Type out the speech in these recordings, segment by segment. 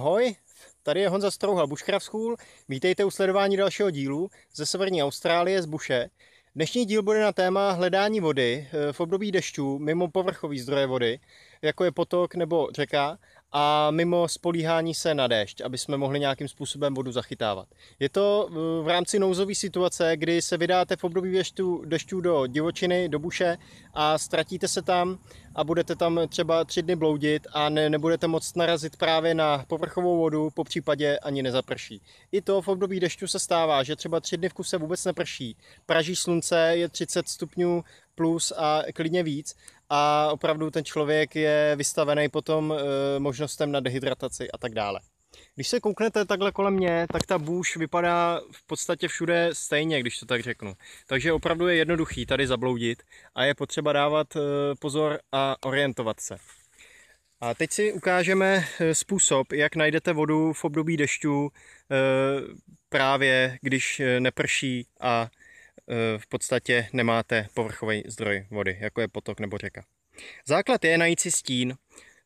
Ahoj, tady je Honza Strouhal, Bushcraft School. Vítejte u sledování dalšího dílu ze severní Austrálie z Buše. Dnešní díl bude na téma hledání vody eh, v období dešťů mimo povrchový zdroje vody, jako je potok nebo řeka, a mimo spolíhání se na déšť, aby jsme mohli nějakým způsobem vodu zachytávat. Je to eh, v rámci nouzové situace, kdy se vydáte v období dešťů, dešťů do divočiny, do buše a ztratíte se tam a budete tam třeba tři dny bloudit a ne, nebudete moc narazit právě na povrchovou vodu, po případě ani nezaprší. I to v období dešťů se stává, že třeba tři dny v kuse vůbec neprší. Praží slunce, je 30 stupňů plus a klidně víc a opravdu ten člověk je vystavený potom eh, možnostem na dehydrataci a tak dále. Když se kouknete takhle kolem mě, tak ta bůž vypadá v podstatě všude stejně, když to tak řeknu. Takže opravdu je jednoduchý tady zabloudit a je potřeba dávat eh, pozor a orientovat se. A teď si ukážeme eh, způsob, jak najdete vodu v období dešťů právě, když neprší a Eh, v podstatě nemáte povrchový zdroj vody, jako je potok nebo řeka. Základ je najít si stín.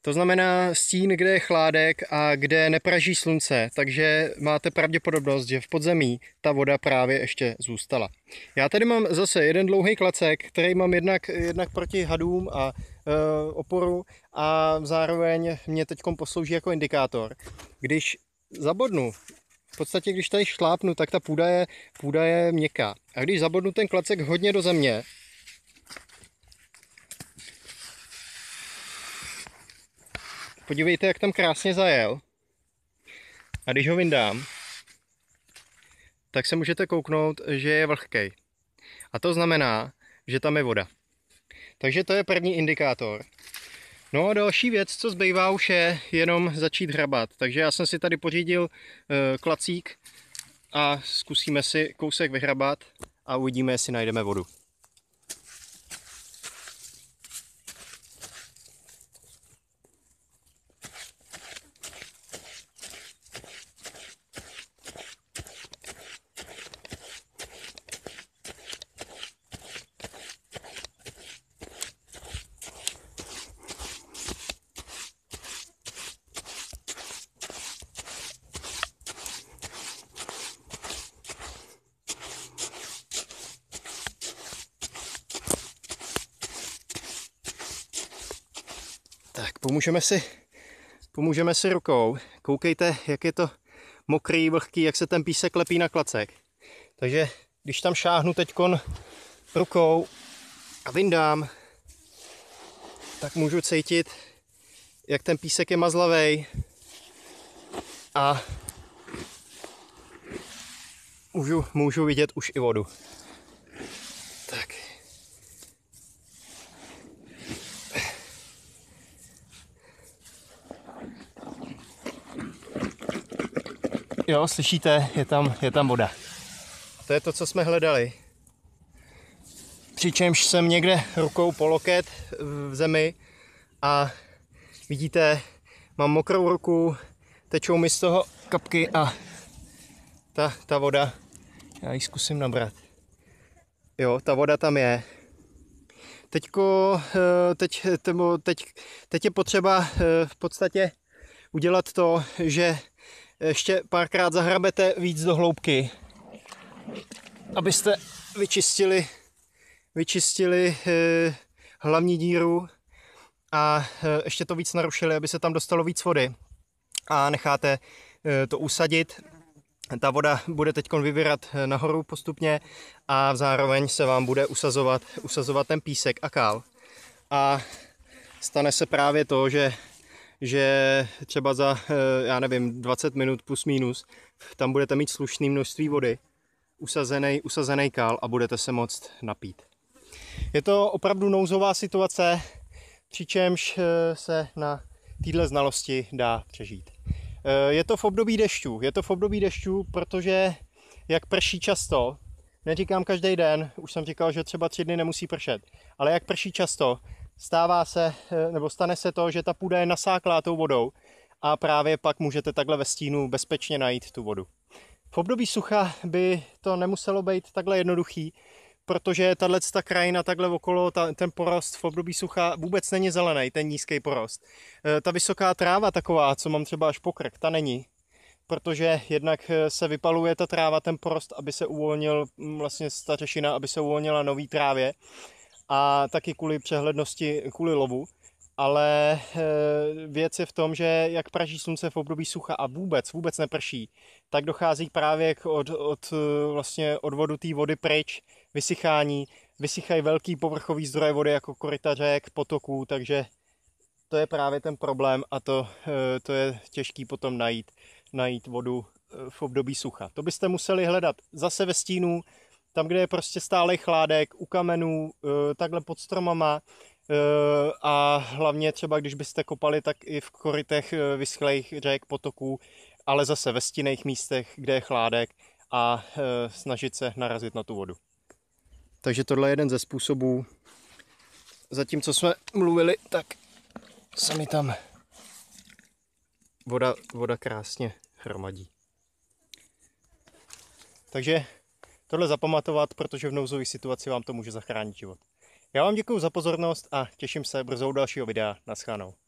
To znamená stín, kde je chládek a kde nepraží slunce, takže máte pravděpodobnost, že v podzemí ta voda právě ještě zůstala. Já tady mám zase jeden dlouhý klacek, který mám jednak, jednak proti hadům a e, oporu a zároveň mě teď poslouží jako indikátor. Když zabodnu v podstatě, když tady šlápnu, tak ta půda je, půda je měkká. A když zabodnu ten klacek hodně do země, podívejte, jak tam krásně zajel. A když ho vyndám, tak se můžete kouknout, že je vlhký. A to znamená, že tam je voda. Takže to je první indikátor, No další věc, co zbývá už je jenom začít hrabat. Takže já jsem si tady pořídil eh, klacík a zkusíme si kousek vyhrabat a uvidíme, jestli najdeme vodu. pomůžeme si, pomůžeme si rukou. Koukejte, jak je to mokrý, vlhký, jak se ten písek lepí na klacek. Takže když tam šáhnu teď rukou a vyndám, tak můžu cítit, jak ten písek je mazlavý a můžu, můžu vidět už i vodu. Jo, slyšíte, je tam, je tam voda. To je to, co jsme hledali. Přičemž jsem někde rukou po loket v zemi a vidíte, mám mokrou ruku, tečou mi z toho kapky a ta, ta voda, já ji zkusím nabrat. Jo, ta voda tam je. Teďko, eh, teď, teď, teď je potřeba eh, v podstatě udělat to, že ještě párkrát zahrabete víc do hloubky, abyste vyčistili, vyčistili eh, hlavní díru a eh, ještě to víc narušili, aby se tam dostalo víc vody a necháte eh, to usadit. Ta voda bude teď vyvírat nahoru postupně a zároveň se vám bude usazovat, usazovat ten písek a kál. A stane se právě to, že že třeba za, eh, já nevím, 20 minut plus minus, tam budete mít slušné množství vody, usazený, usazený kál a budete se moct napít. Je to opravdu nouzová situace, přičemž eh, se na této znalosti dá přežít. Eh, je to v období dešťů, je to v období dešťů, protože jak prší často, neříkám každý den, už jsem říkal, že třeba tři dny nemusí pršet, ale jak prší často, stává se, eh, nebo stane se to, že ta půda je nasáklá tou vodou a právě pak můžete takhle ve stínu bezpečně najít tu vodu. V období sucha by to nemuselo být takhle jednoduchý, protože tahle ta krajina takhle okolo, ta, ten porost v období sucha vůbec není zelený, ten nízký porost. Eh, ta vysoká tráva taková, co mám třeba až pokrk, ta není, protože jednak eh, se vypaluje ta tráva, ten porost, aby se uvolnil mm, vlastně ta řešina, aby se uvolnila nový trávě a taky kvůli přehlednosti, kvůli lovu. Ale eh, věc je v tom, že jak praží slunce v období sucha a vůbec, vůbec neprší, tak dochází právě k od, od, vlastně odvodu té vody pryč, vysychání, vysychají velký povrchový zdroje vody jako koryta řek, potoků, takže to je právě ten problém a to, eh, to je těžký potom najít, najít vodu eh, v období sucha. To byste museli hledat zase ve stínu, tam, kde je prostě stále chládek, u kamenů, eh, takhle pod stromama, eh, a hlavně třeba, když byste kopali, tak i v korytech eh, vyschlejch řek, potoků, ale zase ve stinných místech, kde je chládek a snažit se narazit na tu vodu. Takže tohle je jeden ze způsobů. Zatímco jsme mluvili, tak se mi tam voda, voda krásně hromadí. Takže tohle zapamatovat, protože v nouzové situaci vám to může zachránit život. Já vám děkuji za pozornost a těším se brzo u dalšího videa. Naschledanou.